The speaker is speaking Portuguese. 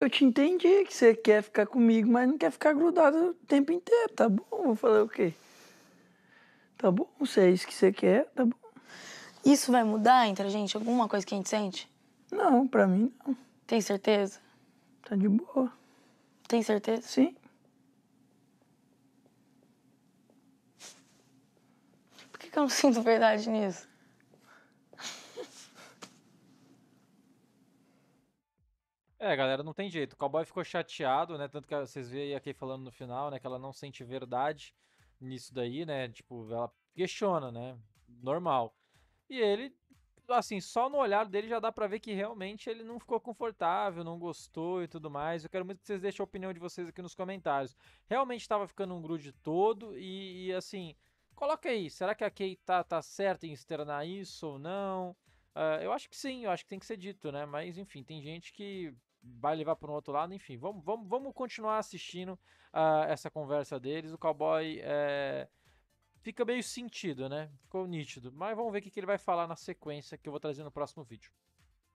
Eu te entendi que você quer ficar comigo, mas não quer ficar grudado o tempo inteiro, tá bom? Vou falar o quê? Tá bom, se é isso que você quer, tá bom. Isso vai mudar entre a gente? Alguma coisa que a gente sente? Não, pra mim não. Tem certeza? Tá de boa. Tem certeza? Sim. Por que, que eu não sinto verdade nisso? É, galera, não tem jeito. O cowboy ficou chateado, né? Tanto que vocês veem aqui falando no final, né? Que ela não sente verdade nisso daí, né? Tipo, ela questiona, né? Normal. E ele, assim, só no olhar dele já dá pra ver que realmente ele não ficou confortável, não gostou e tudo mais. Eu quero muito que vocês deixem a opinião de vocês aqui nos comentários. Realmente tava ficando um grude todo e, e assim, coloca aí. Será que a Kay tá, tá certa em externar isso ou não? Uh, eu acho que sim, eu acho que tem que ser dito, né? Mas enfim, tem gente que vai levar para um outro lado, enfim, vamos, vamos, vamos continuar assistindo uh, essa conversa deles. O cowboy é, fica meio sentido, né? Ficou nítido. Mas vamos ver o que, que ele vai falar na sequência que eu vou trazer no próximo vídeo.